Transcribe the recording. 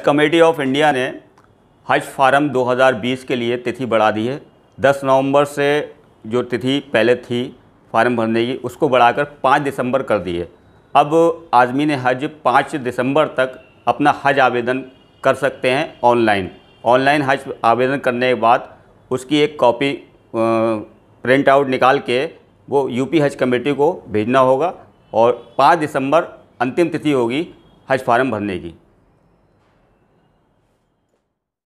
हज committee of India ने हज फार्म 2020 के लिए तिथि बढ़ा दी है 10 नवंबर से जो तिथि पहले थी फार्म भरने की उसको बढ़ाकर 5 दिसंबर कर दी है अब आदमी ने हज 5 दिसंबर तक अपना हज आवेदन कर सकते हैं ऑनलाइन ऑनलाइन हज आवेदन करने के बाद उसकी एक कॉपी प्रिंट आउट निकाल के वो यूपी हज कमेटी को भेजना होगा और 5 दिसंबर अंतिम तिथि होगी हज फार्म भरने की